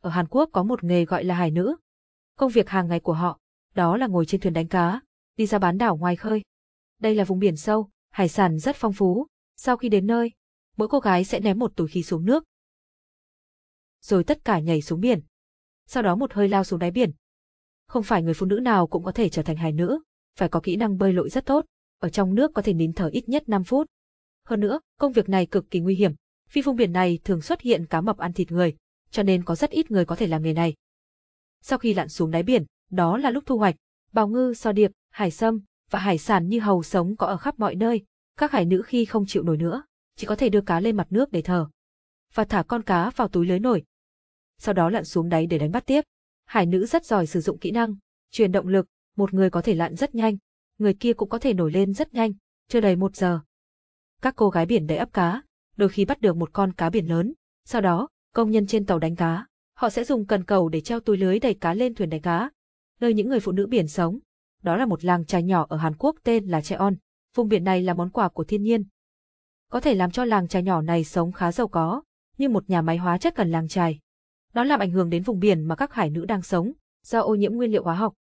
ở Hàn Quốc có một nghề gọi là hải nữ. Công việc hàng ngày của họ, đó là ngồi trên thuyền đánh cá, đi ra bán đảo ngoài khơi. Đây là vùng biển sâu, hải sản rất phong phú. Sau khi đến nơi, mỗi cô gái sẽ ném một túi khí xuống nước. Rồi tất cả nhảy xuống biển. Sau đó một hơi lao xuống đáy biển. Không phải người phụ nữ nào cũng có thể trở thành hải nữ, phải có kỹ năng bơi lội rất tốt, ở trong nước có thể nín thở ít nhất 5 phút. Hơn nữa, công việc này cực kỳ nguy hiểm, vì vùng biển này thường xuất hiện cá mập ăn thịt người, cho nên có rất ít người có thể làm nghề này. Sau khi lặn xuống đáy biển, đó là lúc thu hoạch, bào ngư, so điệp, hải sâm và hải sản như hầu sống có ở khắp mọi nơi, các hải nữ khi không chịu nổi nữa, chỉ có thể đưa cá lên mặt nước để thở và thả con cá vào túi lưới nổi. Sau đó lặn xuống đáy để đánh bắt tiếp. Hải nữ rất giỏi sử dụng kỹ năng, truyền động lực, một người có thể lặn rất nhanh, người kia cũng có thể nổi lên rất nhanh, chưa đầy một giờ. Các cô gái biển đầy ấp cá, đôi khi bắt được một con cá biển lớn, sau đó, Công nhân trên tàu đánh cá, họ sẽ dùng cần cầu để treo túi lưới đẩy cá lên thuyền đánh cá, nơi những người phụ nữ biển sống. Đó là một làng trài nhỏ ở Hàn Quốc tên là Cheon. Vùng biển này là món quà của thiên nhiên. Có thể làm cho làng trài nhỏ này sống khá giàu có, như một nhà máy hóa chất cần làng trài. Nó làm ảnh hưởng đến vùng biển mà các hải nữ đang sống, do ô nhiễm nguyên liệu hóa học.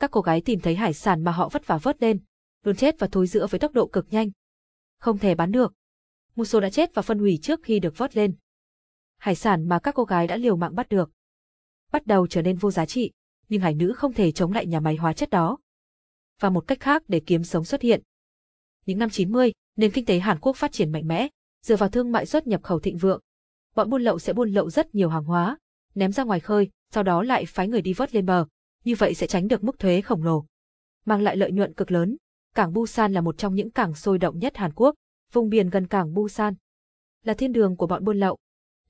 Các cô gái tìm thấy hải sản mà họ vất vả vớt lên, luôn chết và thối rữa với tốc độ cực nhanh. Không thể bán được. Một số đã chết và phân hủy trước khi được vớt lên hải sản mà các cô gái đã liều mạng bắt được. Bắt đầu trở nên vô giá trị, nhưng hải nữ không thể chống lại nhà máy hóa chất đó. Và một cách khác để kiếm sống xuất hiện. Những năm 90, nền kinh tế Hàn Quốc phát triển mạnh mẽ, dựa vào thương mại xuất nhập khẩu thịnh vượng. Bọn buôn lậu sẽ buôn lậu rất nhiều hàng hóa, ném ra ngoài khơi, sau đó lại phái người đi vớt lên bờ, như vậy sẽ tránh được mức thuế khổng lồ. Mang lại lợi nhuận cực lớn, cảng Busan là một trong những cảng sôi động nhất Hàn Quốc, vùng biển gần cảng Busan. Là thiên đường của bọn buôn lậu,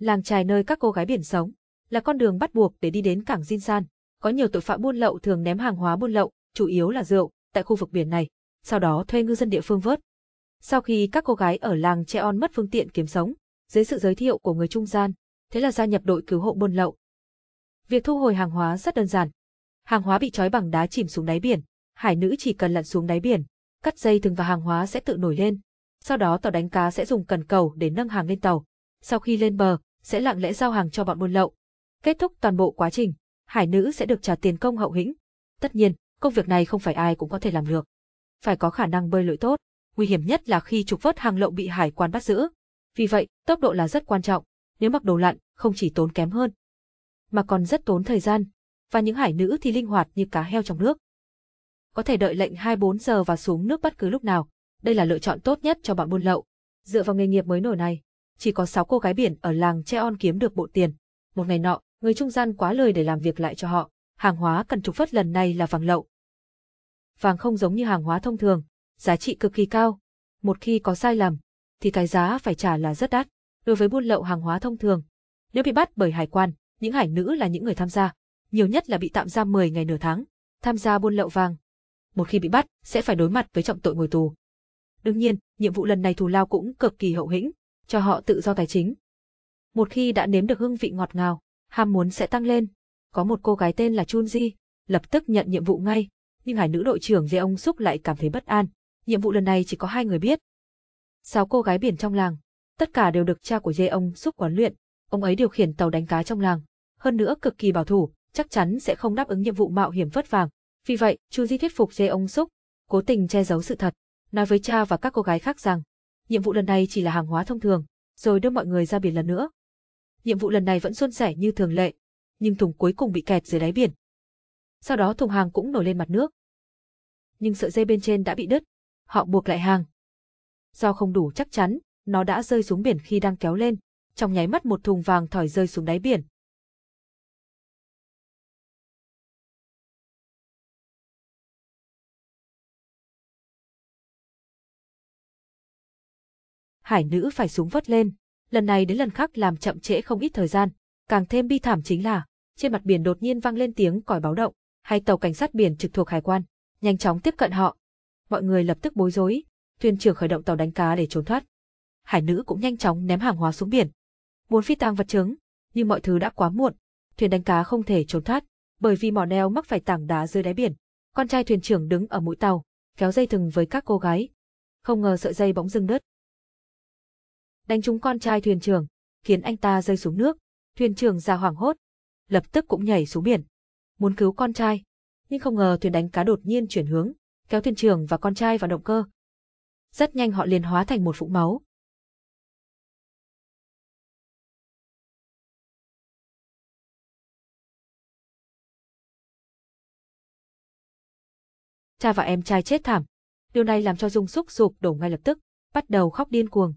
làng trài nơi các cô gái biển sống, là con đường bắt buộc để đi đến cảng Jinsan. Có nhiều tội phạm buôn lậu thường ném hàng hóa buôn lậu, chủ yếu là rượu, tại khu vực biển này, sau đó thuê ngư dân địa phương vớt. Sau khi các cô gái ở làng Cheon mất phương tiện kiếm sống, dưới sự giới thiệu của người trung gian, thế là gia nhập đội cứu hộ buôn lậu. Việc thu hồi hàng hóa rất đơn giản. Hàng hóa bị trói bằng đá chìm xuống đáy biển, hải nữ chỉ cần lặn xuống đáy biển, cắt dây thừng và hàng hóa sẽ tự nổi lên. Sau đó tàu đánh cá sẽ dùng cần cầu để nâng hàng lên tàu. Sau khi lên bờ, sẽ lặng lẽ giao hàng cho bọn buôn lậu. Kết thúc toàn bộ quá trình, hải nữ sẽ được trả tiền công hậu hĩnh. Tất nhiên, công việc này không phải ai cũng có thể làm được. Phải có khả năng bơi lội tốt, nguy hiểm nhất là khi trục vớt hàng lậu bị hải quan bắt giữ. Vì vậy, tốc độ là rất quan trọng, nếu mặc đồ lặn, không chỉ tốn kém hơn, mà còn rất tốn thời gian, và những hải nữ thì linh hoạt như cá heo trong nước. Có thể đợi lệnh 24 giờ và xuống nước bất cứ lúc nào, đây là lựa chọn tốt nhất cho bọn buôn lậu. Dựa vào nghề nghiệp mới nổi này, chỉ có 6 cô gái biển ở làng Cheon kiếm được bộ tiền. Một ngày nọ, người trung gian quá lời để làm việc lại cho họ. Hàng hóa cần trục vất lần này là vàng lậu. Vàng không giống như hàng hóa thông thường, giá trị cực kỳ cao. Một khi có sai lầm, thì cái giá phải trả là rất đắt. Đối với buôn lậu hàng hóa thông thường, nếu bị bắt bởi hải quan, những hải nữ là những người tham gia, nhiều nhất là bị tạm giam 10 ngày nửa tháng, tham gia buôn lậu vàng. Một khi bị bắt, sẽ phải đối mặt với trọng tội ngồi tù. Đương nhiên, nhiệm vụ lần này thù lao cũng cực kỳ hậu hĩnh, cho họ tự do tài chính. Một khi đã nếm được hương vị ngọt ngào, ham muốn sẽ tăng lên. Có một cô gái tên là Chun Ji, lập tức nhận nhiệm vụ ngay, nhưng hải nữ đội trưởng về ông xúc lại cảm thấy bất an. Nhiệm vụ lần này chỉ có hai người biết. Sáu cô gái biển trong làng, tất cả đều được cha của Dê ông xúc quán luyện, ông ấy điều khiển tàu đánh cá trong làng, hơn nữa cực kỳ bảo thủ, chắc chắn sẽ không đáp ứng nhiệm vụ mạo hiểm vất vàng. Vì vậy, Chu Di thuyết phục Dê ông xúc cố tình che giấu sự thật, nói với cha và các cô gái khác rằng nhiệm vụ lần này chỉ là hàng hóa thông thường, rồi đưa mọi người ra biển lần nữa. Nhiệm vụ lần này vẫn suôn sẻ như thường lệ, nhưng thùng cuối cùng bị kẹt dưới đáy biển. Sau đó thùng hàng cũng nổi lên mặt nước. Nhưng sợi dây bên trên đã bị đứt, họ buộc lại hàng. Do không đủ chắc chắn, nó đã rơi xuống biển khi đang kéo lên, trong nháy mắt một thùng vàng thỏi rơi xuống đáy biển, hải nữ phải súng vất lên. Lần này đến lần khác làm chậm trễ không ít thời gian. Càng thêm bi thảm chính là, trên mặt biển đột nhiên vang lên tiếng còi báo động, hai tàu cảnh sát biển trực thuộc hải quan, nhanh chóng tiếp cận họ. Mọi người lập tức bối rối, thuyền trưởng khởi động tàu đánh cá để trốn thoát. Hải nữ cũng nhanh chóng ném hàng hóa xuống biển. Muốn phi tang vật chứng, nhưng mọi thứ đã quá muộn, thuyền đánh cá không thể trốn thoát, bởi vì mỏ neo mắc phải tảng đá dưới đáy biển. Con trai thuyền trưởng đứng ở mũi tàu, kéo dây thừng với các cô gái. Không ngờ sợi dây bỗng dưng đứt, đánh trúng con trai thuyền trưởng, khiến anh ta rơi xuống nước. Thuyền trưởng ra hoảng hốt, lập tức cũng nhảy xuống biển, muốn cứu con trai, nhưng không ngờ thuyền đánh cá đột nhiên chuyển hướng, kéo thuyền trưởng và con trai vào động cơ. Rất nhanh họ liền hóa thành một vũng máu. Cha và em trai chết thảm. Điều này làm cho Dung xúc sụp đổ ngay lập tức, bắt đầu khóc điên cuồng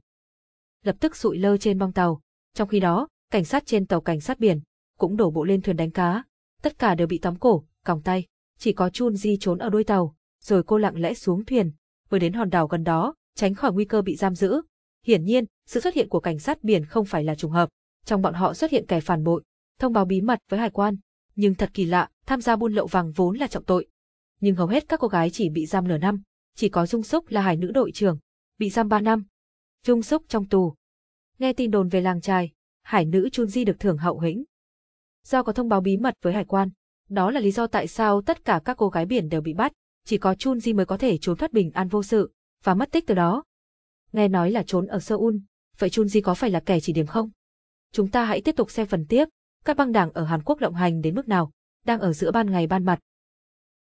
lập tức sụi lơ trên bong tàu. Trong khi đó, cảnh sát trên tàu cảnh sát biển cũng đổ bộ lên thuyền đánh cá, tất cả đều bị tóm cổ, còng tay, chỉ có Chun Di trốn ở đuôi tàu, rồi cô lặng lẽ xuống thuyền, vừa đến hòn đảo gần đó, tránh khỏi nguy cơ bị giam giữ. Hiển nhiên, sự xuất hiện của cảnh sát biển không phải là trùng hợp, trong bọn họ xuất hiện kẻ phản bội, thông báo bí mật với hải quan, nhưng thật kỳ lạ, tham gia buôn lậu vàng vốn là trọng tội, nhưng hầu hết các cô gái chỉ bị giam nửa năm, chỉ có Dung Súc là hải nữ đội trưởng, bị giam 3 năm, Trung xúc trong tù. Nghe tin đồn về làng trài, hải nữ Chun Di được thưởng hậu hĩnh. Do có thông báo bí mật với hải quan, đó là lý do tại sao tất cả các cô gái biển đều bị bắt, chỉ có Chun Di mới có thể trốn thoát bình an vô sự, và mất tích từ đó. Nghe nói là trốn ở Seoul, vậy Chun Di có phải là kẻ chỉ điểm không? Chúng ta hãy tiếp tục xem phần tiếp, các băng đảng ở Hàn Quốc lộng hành đến mức nào, đang ở giữa ban ngày ban mặt.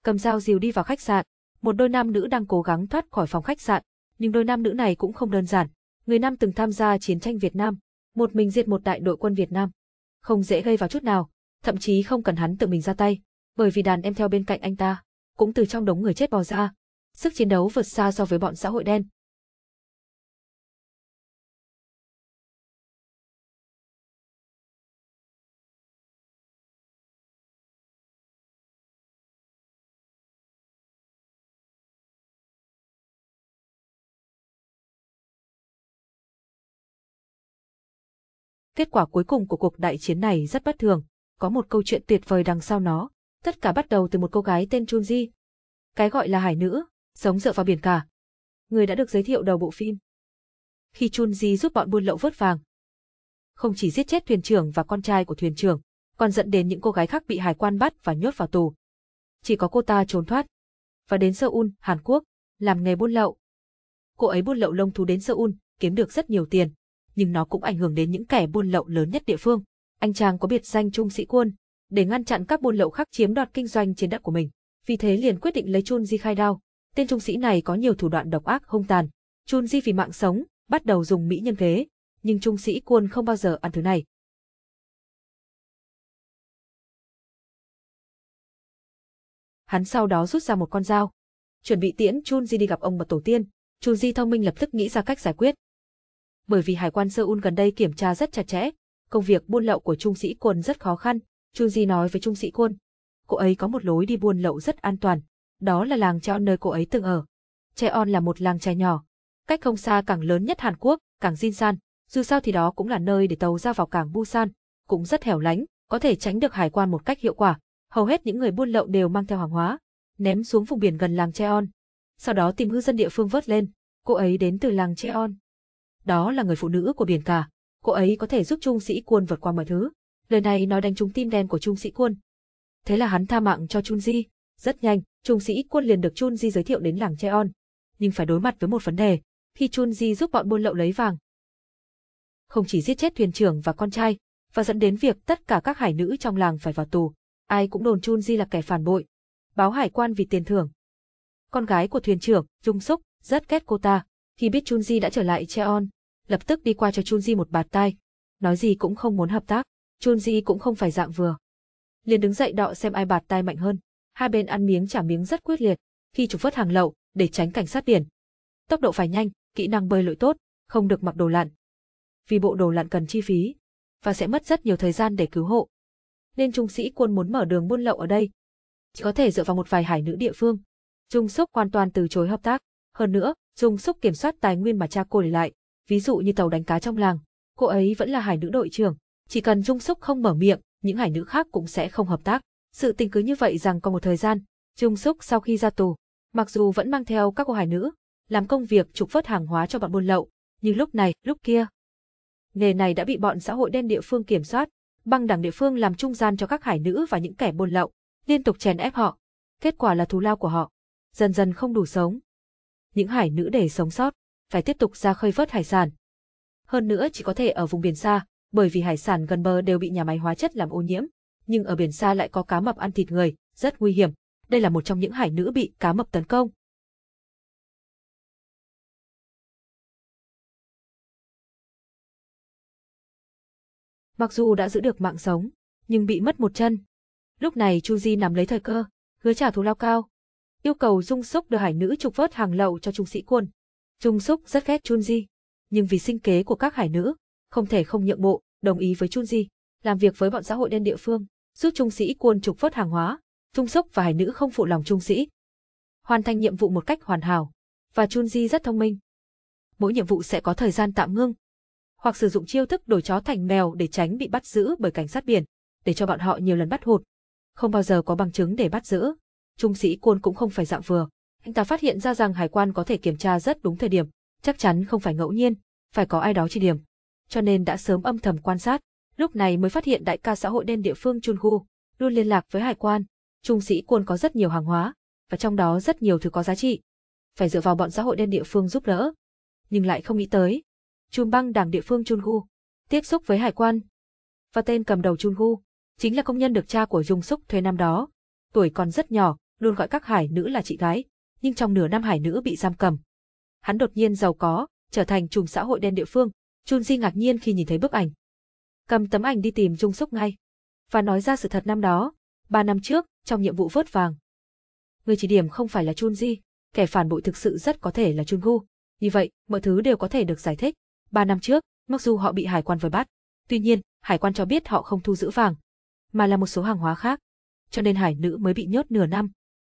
Cầm dao dìu đi vào khách sạn, một đôi nam nữ đang cố gắng thoát khỏi phòng khách sạn, nhưng đôi nam nữ này cũng không đơn giản, người Nam từng tham gia chiến tranh Việt Nam, một mình diệt một đại đội quân Việt Nam. Không dễ gây vào chút nào, thậm chí không cần hắn tự mình ra tay, bởi vì đàn em theo bên cạnh anh ta, cũng từ trong đống người chết bò ra. Sức chiến đấu vượt xa so với bọn xã hội đen, Kết quả cuối cùng của cuộc đại chiến này rất bất thường, có một câu chuyện tuyệt vời đằng sau nó, tất cả bắt đầu từ một cô gái tên Junji. Cái gọi là hải nữ, sống dựa vào biển cả. Người đã được giới thiệu đầu bộ phim. Khi Junji giúp bọn buôn lậu vớt vàng, không chỉ giết chết thuyền trưởng và con trai của thuyền trưởng, còn dẫn đến những cô gái khác bị hải quan bắt và nhốt vào tù. Chỉ có cô ta trốn thoát. Và đến Seoul, Hàn Quốc, làm nghề buôn lậu. Cô ấy buôn lậu lông thú đến Seoul, kiếm được rất nhiều tiền, nhưng nó cũng ảnh hưởng đến những kẻ buôn lậu lớn nhất địa phương. Anh chàng có biệt danh Trung Sĩ Quân, để ngăn chặn các buôn lậu khác chiếm đoạt kinh doanh trên đất của mình. Vì thế liền quyết định lấy Chun Di khai đao. Tên trung sĩ này có nhiều thủ đoạn độc ác hung tàn. Chun Di vì mạng sống, bắt đầu dùng mỹ nhân kế, nhưng trung sĩ Quân không bao giờ ăn thứ này. Hắn sau đó rút ra một con dao, chuẩn bị tiễn Chun Di đi gặp ông và tổ tiên. Chun Di thông minh lập tức nghĩ ra cách giải quyết bởi vì hải quan Seoul gần đây kiểm tra rất chặt chẽ. Công việc buôn lậu của Trung Sĩ Quân rất khó khăn, Trương Di nói với Trung Sĩ Quân. Cô ấy có một lối đi buôn lậu rất an toàn, đó là làng Cheon nơi cô ấy từng ở. Cheon là một làng trài nhỏ, cách không xa cảng lớn nhất Hàn Quốc, cảng Jinsan, dù sao thì đó cũng là nơi để tàu ra vào cảng Busan, cũng rất hẻo lánh, có thể tránh được hải quan một cách hiệu quả. Hầu hết những người buôn lậu đều mang theo hàng hóa, ném xuống vùng biển gần làng Cheon. Sau đó tìm hư dân địa phương vớt lên, cô ấy đến từ làng Cheon đó là người phụ nữ của biển cả, cô ấy có thể giúp Trung Sĩ Quân vượt qua mọi thứ. Lời này nói đánh trúng tim đen của Trung Sĩ Quân. Thế là hắn tha mạng cho Chun Ji. Rất nhanh, Trung Sĩ Quân liền được Chun Ji giới thiệu đến làng Cheon. Nhưng phải đối mặt với một vấn đề, khi Chun Ji giúp bọn buôn lậu lấy vàng. Không chỉ giết chết thuyền trưởng và con trai, và dẫn đến việc tất cả các hải nữ trong làng phải vào tù. Ai cũng đồn Chun Di là kẻ phản bội. Báo hải quan vì tiền thưởng. Con gái của thuyền trưởng, Dung Súc, rất ghét cô ta. Khi biết Chun Di đã trở lại Cheon, lập tức đi qua cho Chun Ji một bạt tai. Nói gì cũng không muốn hợp tác, Chun Ji cũng không phải dạng vừa. Liền đứng dậy đọ xem ai bạt tai mạnh hơn. Hai bên ăn miếng trả miếng rất quyết liệt, khi trục vớt hàng lậu, để tránh cảnh sát biển. Tốc độ phải nhanh, kỹ năng bơi lội tốt, không được mặc đồ lặn. Vì bộ đồ lặn cần chi phí, và sẽ mất rất nhiều thời gian để cứu hộ. Nên trung sĩ quân muốn mở đường buôn lậu ở đây. Chỉ có thể dựa vào một vài hải nữ địa phương. Trung Súc hoàn toàn từ chối hợp tác. Hơn nữa, Trung Súc kiểm soát tài nguyên mà cha cô để lại, ví dụ như tàu đánh cá trong làng, cô ấy vẫn là hải nữ đội trưởng, chỉ cần Dung Súc không mở miệng, những hải nữ khác cũng sẽ không hợp tác. Sự tình cứ như vậy rằng có một thời gian, Dung Súc sau khi ra tù, mặc dù vẫn mang theo các cô hải nữ, làm công việc trục vớt hàng hóa cho bọn buôn lậu, nhưng lúc này, lúc kia, nghề này đã bị bọn xã hội đen địa phương kiểm soát, băng đảng địa phương làm trung gian cho các hải nữ và những kẻ buôn lậu, liên tục chèn ép họ. Kết quả là thù lao của họ, dần dần không đủ sống. Những hải nữ để sống sót, phải tiếp tục ra khơi vớt hải sản. Hơn nữa chỉ có thể ở vùng biển xa, bởi vì hải sản gần bờ đều bị nhà máy hóa chất làm ô nhiễm, nhưng ở biển xa lại có cá mập ăn thịt người, rất nguy hiểm. Đây là một trong những hải nữ bị cá mập tấn công. Mặc dù đã giữ được mạng sống, nhưng bị mất một chân. Lúc này Chu Di nắm lấy thời cơ, hứa trả thù lao cao, yêu cầu Dung Sốc đưa hải nữ trục vớt hàng lậu cho trung sĩ quân, Trung Súc rất ghét Chun Chunji, nhưng vì sinh kế của các hải nữ, không thể không nhượng bộ, đồng ý với Chun Chunji, làm việc với bọn xã hội đen địa phương, giúp trung sĩ quân trục vớt hàng hóa. Trung Súc và hải nữ không phụ lòng trung sĩ, hoàn thành nhiệm vụ một cách hoàn hảo, và Chun Chunji rất thông minh. Mỗi nhiệm vụ sẽ có thời gian tạm ngưng, hoặc sử dụng chiêu thức đổi chó thành mèo để tránh bị bắt giữ bởi cảnh sát biển, để cho bọn họ nhiều lần bắt hụt. Không bao giờ có bằng chứng để bắt giữ. Trung sĩ quân cũng không phải dạng vừa anh ta phát hiện ra rằng hải quan có thể kiểm tra rất đúng thời điểm, chắc chắn không phải ngẫu nhiên, phải có ai đó chỉ điểm. Cho nên đã sớm âm thầm quan sát, lúc này mới phát hiện đại ca xã hội đen địa phương Chun Hu luôn liên lạc với hải quan, trung sĩ quân có rất nhiều hàng hóa, và trong đó rất nhiều thứ có giá trị. Phải dựa vào bọn xã hội đen địa phương giúp đỡ, nhưng lại không nghĩ tới. Chun băng đảng địa phương Chun Hu, tiếp xúc với hải quan. Và tên cầm đầu Chun Hu, chính là công nhân được cha của Dung Súc thuê năm đó. Tuổi còn rất nhỏ, luôn gọi các hải nữ là chị gái nhưng trong nửa năm hải nữ bị giam cầm. Hắn đột nhiên giàu có, trở thành trùm xã hội đen địa phương, Chun Di ngạc nhiên khi nhìn thấy bức ảnh. Cầm tấm ảnh đi tìm Trung Sốc ngay. Và nói ra sự thật năm đó, ba năm trước, trong nhiệm vụ vớt vàng. Người chỉ điểm không phải là Chun Di, kẻ phản bội thực sự rất có thể là Chun Gu. Như vậy, mọi thứ đều có thể được giải thích. Ba năm trước, mặc dù họ bị hải quan vây bắt, tuy nhiên, hải quan cho biết họ không thu giữ vàng, mà là một số hàng hóa khác. Cho nên hải nữ mới bị nhốt nửa năm,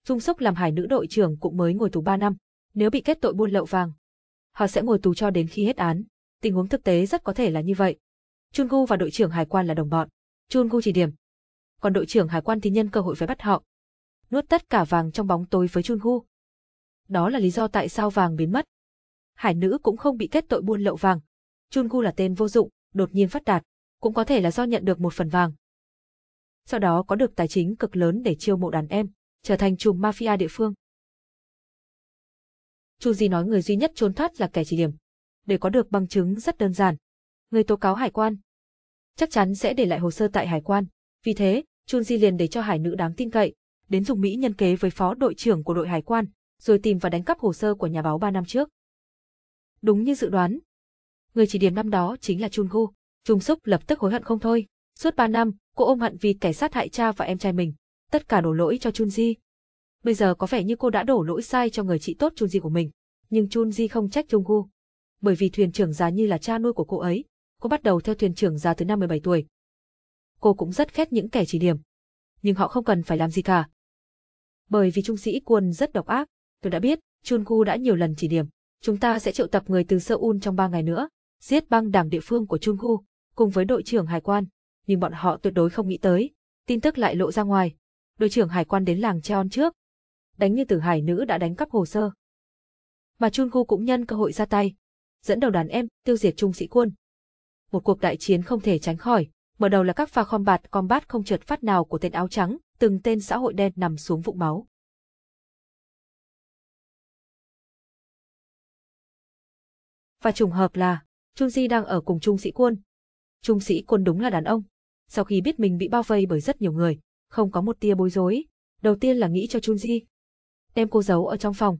Dung Sốc làm hải nữ đội trưởng cũng mới ngồi tù 3 năm, nếu bị kết tội buôn lậu vàng. Họ sẽ ngồi tù cho đến khi hết án, tình huống thực tế rất có thể là như vậy. Chun Gu và đội trưởng hải quan là đồng bọn, Chun Gu chỉ điểm. Còn đội trưởng hải quan thì nhân cơ hội phải bắt họ. Nuốt tất cả vàng trong bóng tối với Chun Gu. Đó là lý do tại sao vàng biến mất. Hải nữ cũng không bị kết tội buôn lậu vàng. Chun Gu là tên vô dụng, đột nhiên phát đạt, cũng có thể là do nhận được một phần vàng. Sau đó có được tài chính cực lớn để chiêu mộ đàn em trở thành chùm mafia địa phương. Chu Di nói người duy nhất trốn thoát là kẻ chỉ điểm. Để có được bằng chứng rất đơn giản. Người tố cáo hải quan. Chắc chắn sẽ để lại hồ sơ tại hải quan. Vì thế, Chu Di liền để cho hải nữ đáng tin cậy, đến dùng Mỹ nhân kế với phó đội trưởng của đội hải quan, rồi tìm và đánh cắp hồ sơ của nhà báo 3 năm trước. Đúng như dự đoán. Người chỉ điểm năm đó chính là Chun Gu. Trung Súc lập tức hối hận không thôi. Suốt 3 năm, cô ôm hận vì kẻ sát hại cha và em trai mình tất cả đổ lỗi cho Chun Ji. Bây giờ có vẻ như cô đã đổ lỗi sai cho người chị tốt Chun Ji của mình, nhưng Chun Ji không trách Gu, Bởi vì thuyền trưởng già như là cha nuôi của cô ấy, cô bắt đầu theo thuyền trưởng già từ năm 17 tuổi. Cô cũng rất khét những kẻ chỉ điểm, nhưng họ không cần phải làm gì cả. Bởi vì trung sĩ quân rất độc ác, tôi đã biết, Chun Gu đã nhiều lần chỉ điểm, chúng ta sẽ triệu tập người từ Seoul trong ba ngày nữa, giết băng đảng địa phương của Chun Gu, cùng với đội trưởng hải quan, nhưng bọn họ tuyệt đối không nghĩ tới, tin tức lại lộ ra ngoài, đội trưởng hải quan đến làng Cheon trước. Đánh như tử hải nữ đã đánh cắp hồ sơ. Mà Chun Gu cũng nhân cơ hội ra tay, dẫn đầu đàn em tiêu diệt trung sĩ quân. Một cuộc đại chiến không thể tránh khỏi, mở đầu là các pha combat combat không trượt phát nào của tên áo trắng, từng tên xã hội đen nằm xuống vũng máu. Và trùng hợp là, Trung Di đang ở cùng Trung sĩ quân. Trung sĩ quân đúng là đàn ông. Sau khi biết mình bị bao vây bởi rất nhiều người, không có một tia bối rối. Đầu tiên là nghĩ cho Junji, đem cô giấu ở trong phòng.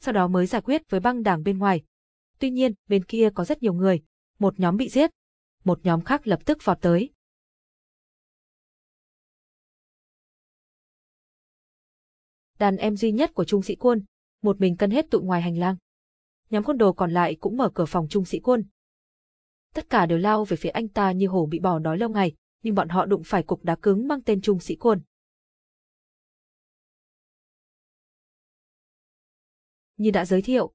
Sau đó mới giải quyết với băng đảng bên ngoài. Tuy nhiên, bên kia có rất nhiều người, một nhóm bị giết, một nhóm khác lập tức vọt tới. Đàn em duy nhất của Trung Sĩ Quân, một mình cân hết tụi ngoài hành lang. Nhóm côn đồ còn lại cũng mở cửa phòng Trung Sĩ Quân. Tất cả đều lao về phía anh ta như hổ bị bò đói lâu ngày nhưng bọn họ đụng phải cục đá cứng mang tên Trung Sĩ Quân Như đã giới thiệu,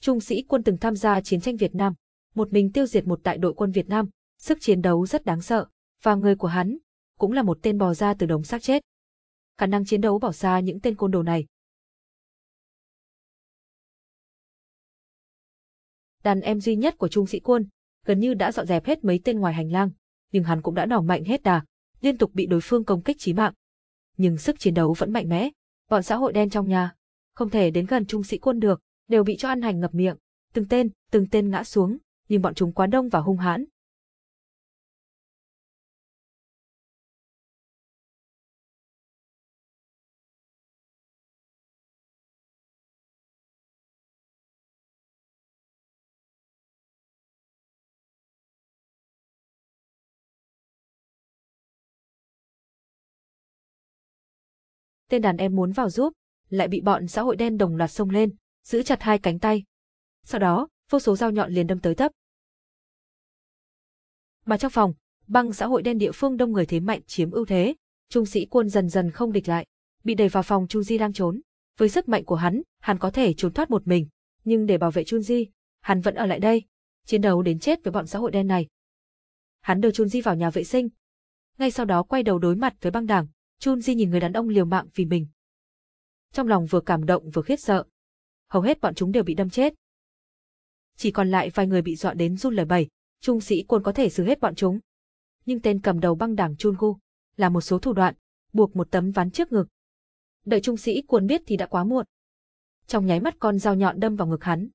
Trung Sĩ Quân từng tham gia chiến tranh Việt Nam, một mình tiêu diệt một đại đội quân Việt Nam, sức chiến đấu rất đáng sợ, và người của hắn cũng là một tên bò ra từ đống xác chết. Khả năng chiến đấu bỏ xa những tên côn đồ này. Đàn em duy nhất của Trung Sĩ Quân gần như đã dọn dẹp hết mấy tên ngoài hành lang, nhưng hắn cũng đã nỏ mạnh hết đà, liên tục bị đối phương công kích chí mạng. Nhưng sức chiến đấu vẫn mạnh mẽ, bọn xã hội đen trong nhà, không thể đến gần trung sĩ quân được, đều bị cho ăn hành ngập miệng, từng tên, từng tên ngã xuống, nhưng bọn chúng quá đông và hung hãn, tên đàn em muốn vào giúp, lại bị bọn xã hội đen đồng loạt xông lên, giữ chặt hai cánh tay. Sau đó, vô số dao nhọn liền đâm tới tấp. Mà trong phòng, băng xã hội đen địa phương đông người thế mạnh chiếm ưu thế, trung sĩ quân dần dần không địch lại, bị đẩy vào phòng Chu Di đang trốn. Với sức mạnh của hắn, hắn có thể trốn thoát một mình, nhưng để bảo vệ Chun Di, hắn vẫn ở lại đây, chiến đấu đến chết với bọn xã hội đen này. Hắn đưa Chun Di vào nhà vệ sinh, ngay sau đó quay đầu đối mặt với băng đảng, Chun Di nhìn người đàn ông liều mạng vì mình. Trong lòng vừa cảm động vừa khiếp sợ. Hầu hết bọn chúng đều bị đâm chết. Chỉ còn lại vài người bị dọa đến run lời bẩy, trung sĩ quân có thể xử hết bọn chúng. Nhưng tên cầm đầu băng đảng Chun Gu là một số thủ đoạn, buộc một tấm ván trước ngực. Đợi trung sĩ quân biết thì đã quá muộn. Trong nháy mắt con dao nhọn đâm vào ngực hắn.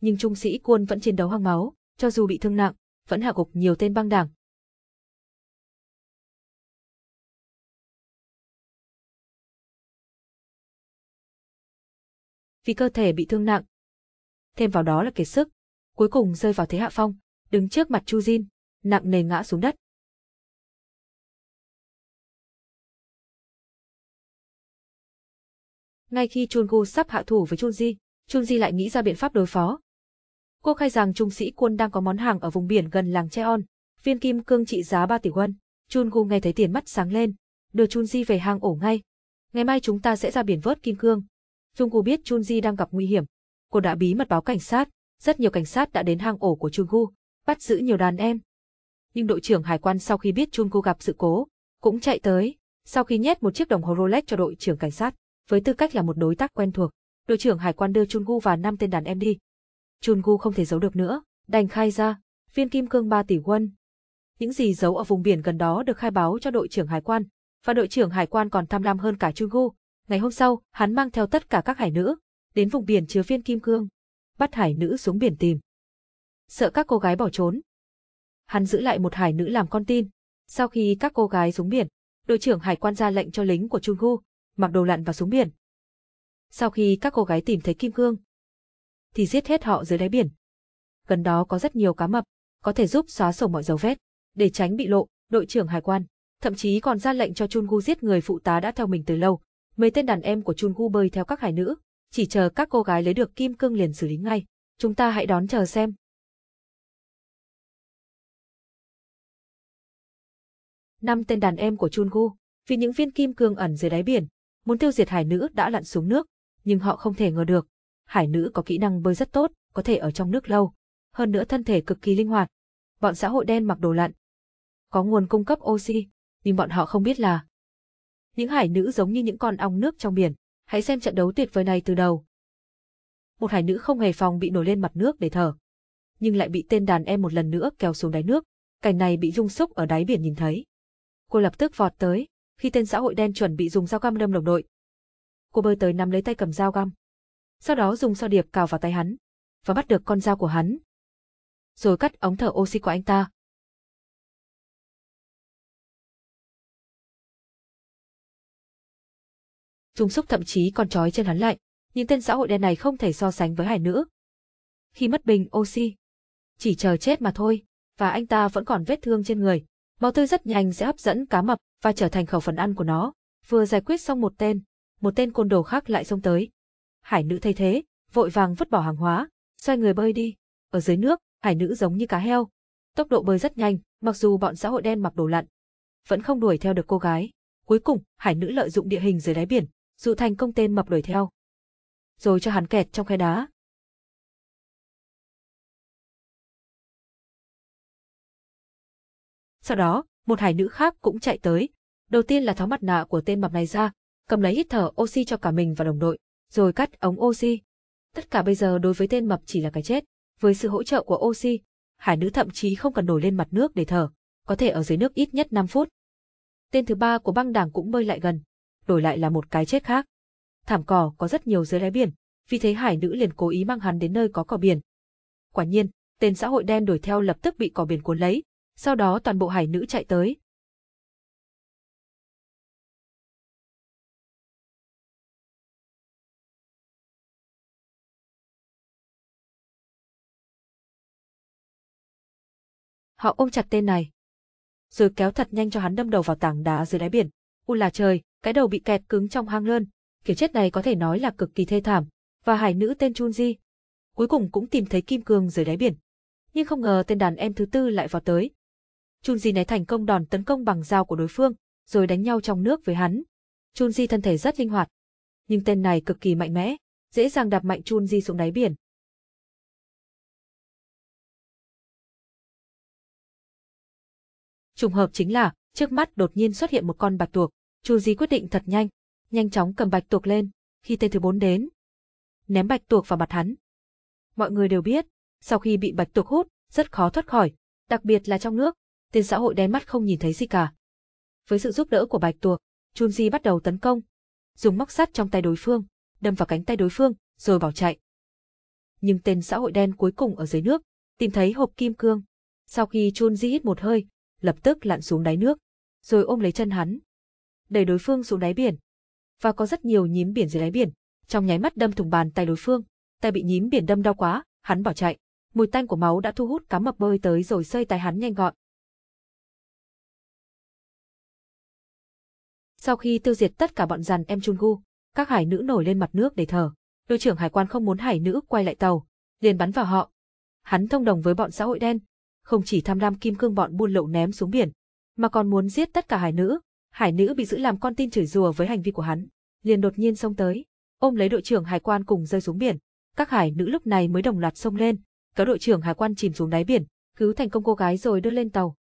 Nhưng trung sĩ quân vẫn chiến đấu hăng máu, cho dù bị thương nặng, vẫn hạ gục nhiều tên băng đảng, vì cơ thể bị thương nặng. Thêm vào đó là kiệt sức, cuối cùng rơi vào thế hạ phong, đứng trước mặt Chu Jin, nặng nề ngã xuống đất. Ngay khi Chun Gu sắp hạ thủ với Chun Ji, Chun Ji lại nghĩ ra biện pháp đối phó. Cô khai rằng trung sĩ quân đang có món hàng ở vùng biển gần làng Cheon, viên kim cương trị giá 3 tỷ won. Chun Gu nghe thấy tiền mắt sáng lên, đưa Chun Ji về hang ổ ngay. Ngày mai chúng ta sẽ ra biển vớt kim cương. Trung gu biết Chun-ji đang gặp nguy hiểm. Cô đã bí mật báo cảnh sát, rất nhiều cảnh sát đã đến hang ổ của Trung gu bắt giữ nhiều đàn em. Nhưng đội trưởng hải quan sau khi biết Jung-gu gặp sự cố, cũng chạy tới, sau khi nhét một chiếc đồng hồ Rolex cho đội trưởng cảnh sát, với tư cách là một đối tác quen thuộc, đội trưởng hải quan đưa Chun-gu và năm tên đàn em đi. Chun-gu không thể giấu được nữa, đành khai ra, viên kim cương 3 tỷ won. Những gì giấu ở vùng biển gần đó được khai báo cho đội trưởng hải quan, và đội trưởng hải quan còn tham lam hơn cả Chun-gu, Ngày hôm sau, hắn mang theo tất cả các hải nữ, đến vùng biển chứa viên kim cương, bắt hải nữ xuống biển tìm. Sợ các cô gái bỏ trốn. Hắn giữ lại một hải nữ làm con tin. Sau khi các cô gái xuống biển, đội trưởng hải quan ra lệnh cho lính của Trung Gu mặc đồ lặn và xuống biển. Sau khi các cô gái tìm thấy kim cương, thì giết hết họ dưới đáy biển. Gần đó có rất nhiều cá mập, có thể giúp xóa sổ mọi dấu vết. Để tránh bị lộ, đội trưởng hải quan, thậm chí còn ra lệnh cho Chun Gu giết người phụ tá đã theo mình từ lâu, Mấy tên đàn em của Chun Gu bơi theo các hải nữ, chỉ chờ các cô gái lấy được kim cương liền xử lý ngay. Chúng ta hãy đón chờ xem. Năm tên đàn em của Chun Gu, vì những viên kim cương ẩn dưới đáy biển, muốn tiêu diệt hải nữ đã lặn xuống nước, nhưng họ không thể ngờ được. Hải nữ có kỹ năng bơi rất tốt, có thể ở trong nước lâu. Hơn nữa thân thể cực kỳ linh hoạt. Bọn xã hội đen mặc đồ lặn. Có nguồn cung cấp oxy, nhưng bọn họ không biết là những hải nữ giống như những con ong nước trong biển. Hãy xem trận đấu tuyệt vời này từ đầu. Một hải nữ không hề phòng bị nổi lên mặt nước để thở, nhưng lại bị tên đàn em một lần nữa kéo xuống đáy nước. Cảnh này bị Dung xúc ở đáy biển nhìn thấy. Cô lập tức vọt tới, khi tên xã hội đen chuẩn bị dùng dao găm đâm đồng đội. Cô bơi tới nắm lấy tay cầm dao găm. Sau đó dùng sao điệp cào vào tay hắn và bắt được con dao của hắn. Rồi cắt ống thở oxy của anh ta. Trung xúc thậm chí còn trói chân hắn lại, những tên xã hội đen này không thể so sánh với hải nữ. Khi mất bình oxy, chỉ chờ chết mà thôi, và anh ta vẫn còn vết thương trên người. màu tươi rất nhanh sẽ hấp dẫn cá mập và trở thành khẩu phần ăn của nó. Vừa giải quyết xong một tên, một tên côn đồ khác lại xông tới. Hải nữ thấy thế, vội vàng vứt bỏ hàng hóa, xoay người bơi đi. Ở dưới nước, hải nữ giống như cá heo. Tốc độ bơi rất nhanh, mặc dù bọn xã hội đen mặc đồ lặn. Vẫn không đuổi theo được cô gái. Cuối cùng, hải nữ lợi dụng địa hình dưới đáy biển, dù thành công tên mập đuổi theo. Rồi cho hắn kẹt trong khe đá. Sau đó, một hải nữ khác cũng chạy tới. Đầu tiên là tháo mặt nạ của tên mập này ra, cầm lấy hít thở oxy cho cả mình và đồng đội, rồi cắt ống oxy. Tất cả bây giờ đối với tên mập chỉ là cái chết. Với sự hỗ trợ của oxy, hải nữ thậm chí không cần nổi lên mặt nước để thở, có thể ở dưới nước ít nhất 5 phút. Tên thứ ba của băng đảng cũng bơi lại gần, đổi lại là một cái chết khác. Thảm cỏ có rất nhiều dưới đáy biển, vì thế hải nữ liền cố ý mang hắn đến nơi có cỏ biển. Quả nhiên, tên xã hội đen đuổi theo lập tức bị cỏ biển cuốn lấy, sau đó toàn bộ hải nữ chạy tới. Họ ôm chặt tên này, rồi kéo thật nhanh cho hắn đâm đầu vào tảng đá dưới đáy biển, U là trời, cái đầu bị kẹt cứng trong hang lơn, kiểu chết này có thể nói là cực kỳ thê thảm, và hải nữ tên Junji. Cuối cùng cũng tìm thấy kim cương dưới đáy biển. Nhưng không ngờ tên đàn em thứ tư lại vào tới. Junji né thành công đòn tấn công bằng dao của đối phương, rồi đánh nhau trong nước với hắn. Junji thân thể rất linh hoạt, nhưng tên này cực kỳ mạnh mẽ, dễ dàng đạp mạnh Junji xuống đáy biển. Trùng hợp chính là, Trước mắt đột nhiên xuất hiện một con bạch tuộc, Chu Di quyết định thật nhanh, nhanh chóng cầm bạch tuộc lên, khi tên thứ bốn đến. Ném bạch tuộc vào mặt hắn. Mọi người đều biết, sau khi bị bạch tuộc hút, rất khó thoát khỏi, đặc biệt là trong nước, tên xã hội đen mắt không nhìn thấy gì cả. Với sự giúp đỡ của bạch tuộc, Chun Di bắt đầu tấn công, dùng móc sắt trong tay đối phương, đâm vào cánh tay đối phương, rồi bỏ chạy. Nhưng tên xã hội đen cuối cùng ở dưới nước, tìm thấy hộp kim cương. Sau khi Chun Di hít một hơi, lập tức lặn xuống đáy nước rồi ôm lấy chân hắn, đẩy đối phương xuống đáy biển. Và có rất nhiều nhím biển dưới đáy biển, trong nháy mắt đâm thủng bàn tay đối phương, tay bị nhím biển đâm đau quá, hắn bỏ chạy. Mùi tanh của máu đã thu hút cá mập bơi tới rồi xơi tay hắn nhanh gọn. Sau khi tiêu diệt tất cả bọn dàn em chun gu, các hải nữ nổi lên mặt nước để thở. Đội trưởng hải quan không muốn hải nữ quay lại tàu, liền bắn vào họ. Hắn thông đồng với bọn xã hội đen, không chỉ tham lam kim cương bọn buôn lậu ném xuống biển, mà còn muốn giết tất cả hải nữ. Hải nữ bị giữ làm con tin chửi rủa với hành vi của hắn, liền đột nhiên xông tới, ôm lấy đội trưởng hải quan cùng rơi xuống biển. Các hải nữ lúc này mới đồng loạt xông lên, kéo đội trưởng hải quan chìm xuống đáy biển, cứu thành công cô gái rồi đưa lên tàu.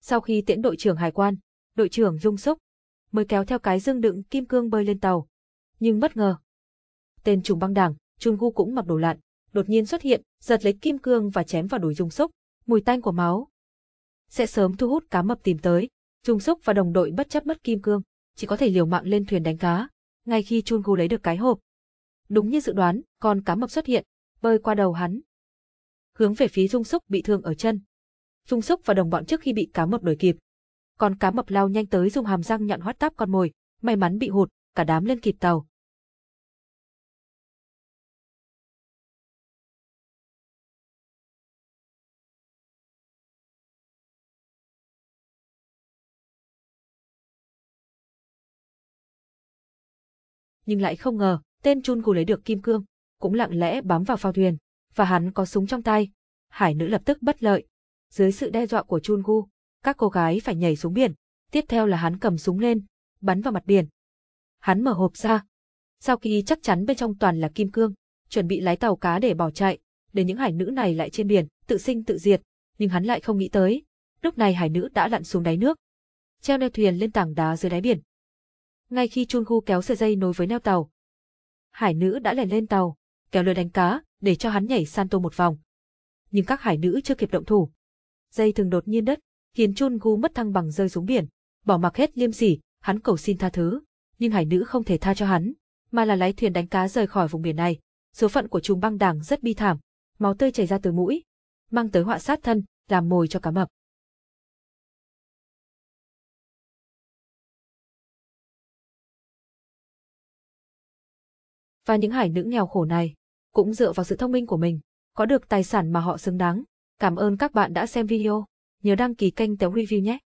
Sau khi tiễn đội trưởng hải quan, đội trưởng Dung Súc mới kéo theo cái dương đựng kim cương bơi lên tàu. Nhưng bất ngờ, tên trùng băng đảng, Trung Gu cũng mặc đồ lặn, đột nhiên xuất hiện, giật lấy kim cương và chém vào đùi Dung Súc, mùi tanh của máu. Sẽ sớm thu hút cá mập tìm tới, Dung Súc và đồng đội bất chấp mất kim cương, chỉ có thể liều mạng lên thuyền đánh cá, ngay khi Trung Gu lấy được cái hộp. Đúng như dự đoán, con cá mập xuất hiện, bơi qua đầu hắn. Hướng về phía Dung Súc bị thương ở chân. Dung Súc và đồng bọn trước khi bị cá mập đuổi kịp. Con cá mập lao nhanh tới dùng hàm răng nhọn hoắt táp con mồi, may mắn bị hụt, cả đám lên kịp tàu, nhưng lại không ngờ, tên chun cù lấy được kim cương, cũng lặng lẽ bám vào phao thuyền, và hắn có súng trong tay. Hải nữ lập tức bất lợi. Dưới sự đe dọa của chun gu, các cô gái phải nhảy xuống biển. Tiếp theo là hắn cầm súng lên, bắn vào mặt biển. Hắn mở hộp ra. Sau khi chắc chắn bên trong toàn là kim cương, chuẩn bị lái tàu cá để bỏ chạy, để những hải nữ này lại trên biển, tự sinh tự diệt, nhưng hắn lại không nghĩ tới. Lúc này hải nữ đã lặn xuống đáy nước. Treo neo thuyền lên tảng đá dưới đáy biển, ngay khi chun gu kéo sợi dây nối với neo tàu. Hải nữ đã lèn lên tàu, kéo lưới đánh cá, để cho hắn nhảy san tô một vòng. Nhưng các hải nữ chưa kịp động thủ. Dây thường đột nhiên đứt, khiến chun gu mất thăng bằng rơi xuống biển, bỏ mặc hết liêm sỉ, hắn cầu xin tha thứ, nhưng hải nữ không thể tha cho hắn, mà là lái thuyền đánh cá rời khỏi vùng biển này. Số phận của chúng băng đảng rất bi thảm, máu tươi chảy ra từ mũi, mang tới họa sát thân, làm mồi cho cá mập. và những hải nữ nghèo khổ này, cũng dựa vào sự thông minh của mình, có được tài sản mà họ xứng đáng. Cảm ơn các bạn đã xem video, nhớ đăng ký kênh Tếu Review nhé.